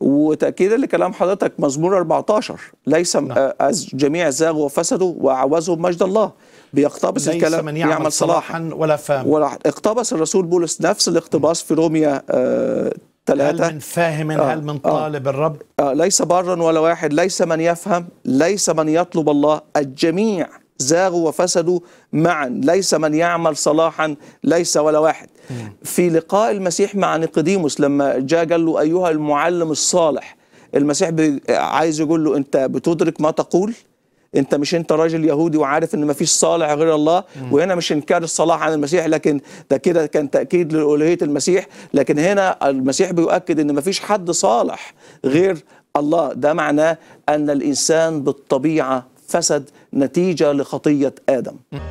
وتأكيدا لكلام حضرتك مزمور 14 ليس نعم. آه، جميع زاغوا وفسدوا واعوزهم مجد الله بيقتبس الكلام من يعمل, يعمل صلاحا, ولا فاهم ولا اقتبس الرسول بولس نفس الاقتباس في روميا آه ثلاثة هل من فاهم آه هل من آه. طالب آه الرب آه ليس برا ولا واحد ليس من يفهم ليس من يطلب الله الجميع زاغوا وفسدوا معا ليس من يعمل صلاحا ليس ولا واحد في لقاء المسيح مع نيقوديموس لما جاء قال له أيها المعلم الصالح المسيح عايز يقول له أنت بتدرك ما تقول انت مش انت راجل يهودي وعارف ان مفيش صالح غير الله وهنا مش انكار الصلاح عن المسيح لكن ده كده كان تاكيد لالوهيه المسيح لكن هنا المسيح بيؤكد ان مفيش حد صالح غير الله ده معناه ان الانسان بالطبيعه فسد نتيجه لخطيه ادم